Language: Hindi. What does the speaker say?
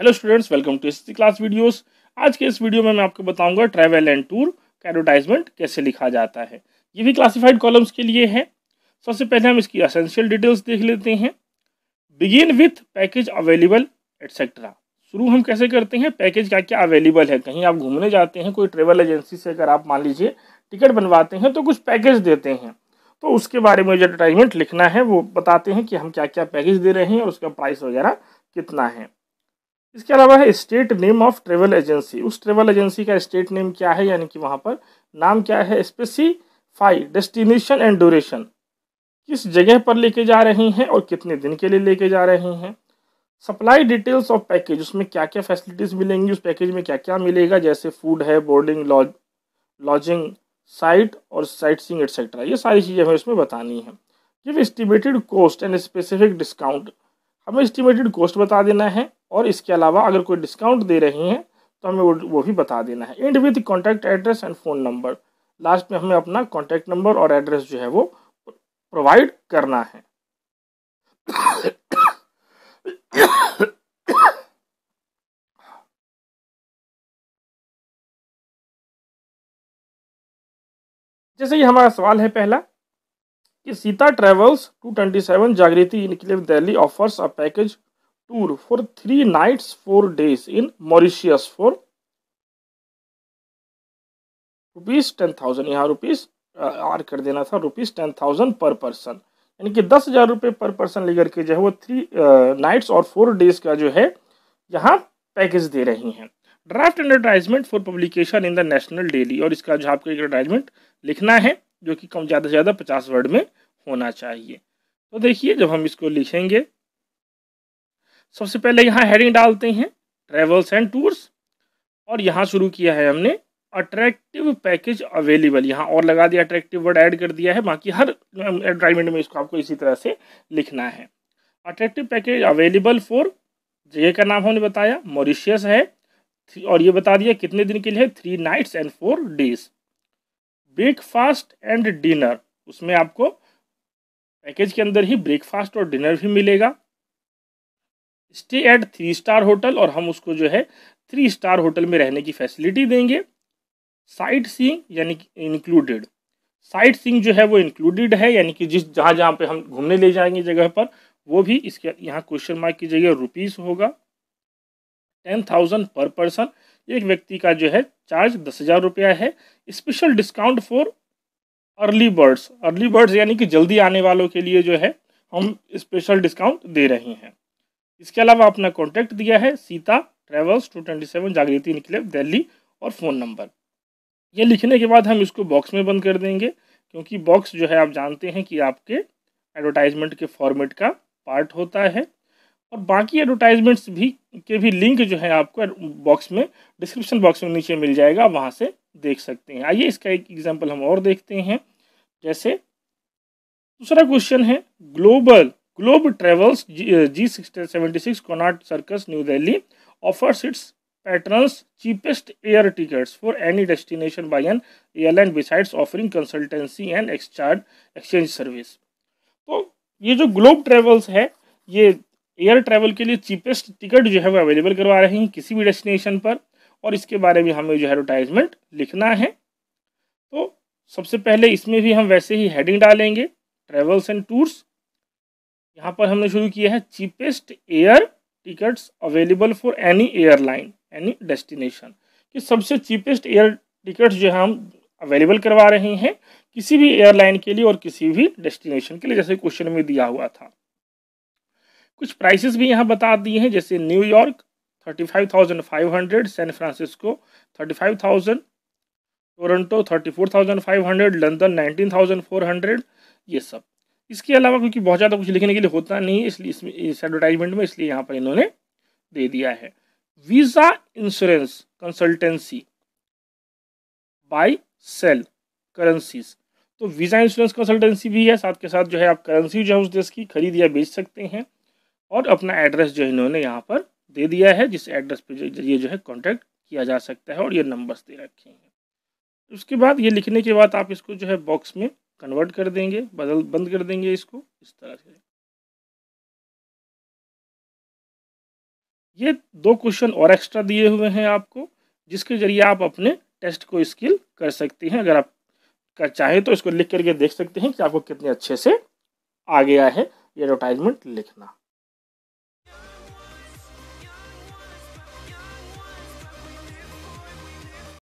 hello students welcome to S class videos आज के इस वीडियो में मैं आपको बताऊंगा ट्रैवल एंड टूर का एडवर्टाइजमेंट कैसे लिखा जाता है ये भी क्लासिफाइड कॉलम्स के लिए है सबसे पहले हम इसकी असेंशियल डिटेल्स देख लेते हैं begin with package available etcetera शुरू हम कैसे करते हैं पैकेज क्या क्या अवेलेबल है कहीं आप घूमने जाते हैं कोई ट्रेवल एजेंसी से अगर आप मान लीजिए टिकट बनवाते हैं तो कुछ पैकेज देते हैं तो उसके बारे में जो एडवर्टाइजमेंट लिखना है वो बताते हैं कि हम क्या क्या पैकेज दे रहे हैं और उसका प्राइस वगैरह कितना है इसके अलावा है state name of travel agency उस ट्रेवल एजेंसी का स्टेट नेम क्या है यानी कि वहाँ पर नाम क्या है स्पेसिफाई डेस्टिनेशन एंड ड्यूरेशन किस जगह पर लेके जा रही हैं और कितने दिन के लिए लेके जा रहे हैं सप्लाई डिटेल्स ऑफ पैकेज उसमें क्या क्या फैसिलिटीज़ मिलेंगी उस पैकेज में क्या क्या मिलेगा जैसे फूड है बोर्डिंग लॉज लॉजिंग साइट और साइट सीइंग एट्सेट्रा ये सारी चीज़ें हमें इसमें बतानी है give estimated cost and specific discount हमें एस्टिमेटेड कॉस्ट बता देना है और इसके अलावा अगर कोई डिस्काउंट दे रही हैं तो हमें वो भी बता देना है and with contact address and phone number last में हमें अपना कॉन्टैक्ट नंबर और एड्रेस जो है वो प्रोवाइड करना है जैसे ये हमारा सवाल है पहला कि Sita travels 227 Jagriti enclave Delhi offers a package tour for three nights four days in Mauritius for rupees ten thousand यहाँ रुपीज आर कर देना था rupees ten thousand per person यानी कि दस हज़ार रुपये पर पर्सन लेकर के जो है वो थ्री नाइट्स और फोर डेज का जो है यहाँ पैकेज दे रही हैं draft advertisement for publication in the national daily और इसका जो आपको एडवर्टाइजमेंट लिखना है जो कि कम ज़्यादा से ज़्यादा पचास वर्ड में होना चाहिए तो देखिए जब हम इसको लिखेंगे सबसे पहले यहाँ हेडिंग डालते हैं ट्रेवल्स एंड टूर्स और यहाँ शुरू किया है हमने अट्रैक्टिव पैकेज अवेलेबल यहाँ और लगा दिया अट्रैक्टिव वर्ड ऐड कर दिया है बाकी हर एड्राइवमेंट में इसको आपको इसी तरह से लिखना है अट्रैक्टिव पैकेज अवेलेबल फॉर जगह का नाम हमने बताया मॉरिशियस है और ये बता दिया कितने दिन के लिए three nights and four days breakfast and dinner उसमें आपको पैकेज के अंदर ही ब्रेकफास्ट और डिनर भी मिलेगा stay at three star hotel और हम उसको जो है थ्री स्टार होटल में रहने की फैसिलिटी देंगे साइट सींग यानी कि इंक्लूडेड साइट सींग जो है वो इंक्लूडेड है यानी कि जिस जहाँ जहाँ पे हम घूमने ले जाएंगे जगह पर वो भी इसके यहाँ क्वेश्चन मार्क की जगह रुपीज़ होगा टेन थाउजेंड पर पर्सन एक व्यक्ति का जो है चार्ज दस हज़ार रुपया है special discount for early birds early birds यानी कि जल्दी आने वालों के लिए जो है हम स्पेशल डिस्काउंट दे रहे हैं इसके अलावा अपना कॉन्टैक्ट दिया है Sita travels two twenty seven Jagriti enclave Delhi और फ़ोन नंबर ये लिखने के बाद हम इसको बॉक्स में बंद कर देंगे क्योंकि बॉक्स जो है आप जानते हैं कि आपके एडवर्टाइजमेंट के फॉर्मेट का पार्ट होता है और बाकी एडवर्टाइजमेंट्स भी के भी लिंक जो है आपको बॉक्स में डिस्क्रिप्शन बॉक्स में नीचे मिल जाएगा वहाँ से देख सकते हैं आइए इसका एक एग्जाम्पल हम और देखते हैं जैसे दूसरा क्वेश्चन है global globe travels G sixteen seventy six circus new Delhi offers its pattern cheapest air tickets for any destination by an airline besides offering consultancy and एक्सचार्ज एक्सचेंज सर्विस तो ये जो ग्लोब ट्रेवल्स है ये एयर ट्रेवल के लिए चीपेस्ट टिकट जो है वो अवेलेबल करवा रहे हैं किसी भी डेस्टिनेशन पर और इसके बारे में हमें जो एडवर्टाइजमेंट लिखना है तो सबसे पहले इसमें भी हम वैसे ही हेडिंग डालेंगे ट्रेवल्स एंड टूर्स यहाँ पर हमने शुरू किया है cheapest air tickets available for any airline any destination कि सबसे चीपेस्ट एयर टिकट्स जो हम अवेलेबल करवा रहे हैं किसी भी एयरलाइन के लिए और किसी भी डेस्टिनेशन के लिए जैसे क्वेश्चन में दिया हुआ था कुछ प्राइसेस भी यहाँ बता दिए हैं जैसे New York thirty five thousand five hundred San Francisco thirty five thousand Toronto thirty four thousand five hundred London nineteen thousand four hundred ये सब इसके अलावा क्योंकि बहुत ज़्यादा कुछ लिखने के लिए होता नहीं है इसलिए इसमें इस एडवर्टाइजमेंट में इसलिए यहाँ पर इन्होंने दे दिया है visa insurance consultancy buy sell currencies तो वीज़ा इंश्योरेंस कंसल्टेंसी भी है साथ के साथ जो है आप करेंसी जो है उस देश की खरीद या बेच सकते हैं और अपना एड्रेस जो इन्होंने यहाँ पर दे दिया है जिस एड्रेस पर जरिए जो है कॉन्टैक्ट किया जा सकता है और ये नंबर्स दे रखे हैं उसके बाद ये लिखने के बाद आप इसको जो है बॉक्स में कन्वर्ट कर देंगे बदल बंद कर देंगे इसको इस तरह से ये दो क्वेश्चन और एक्स्ट्रा दिए हुए हैं आपको जिसके जरिए आप अपने टेस्ट को स्किल कर सकते हैं अगर आप का चाहें तो इसको लिख करके देख सकते हैं कि आपको कितने अच्छे से आ गया है ये एडवर्टाइजमेंट लिखना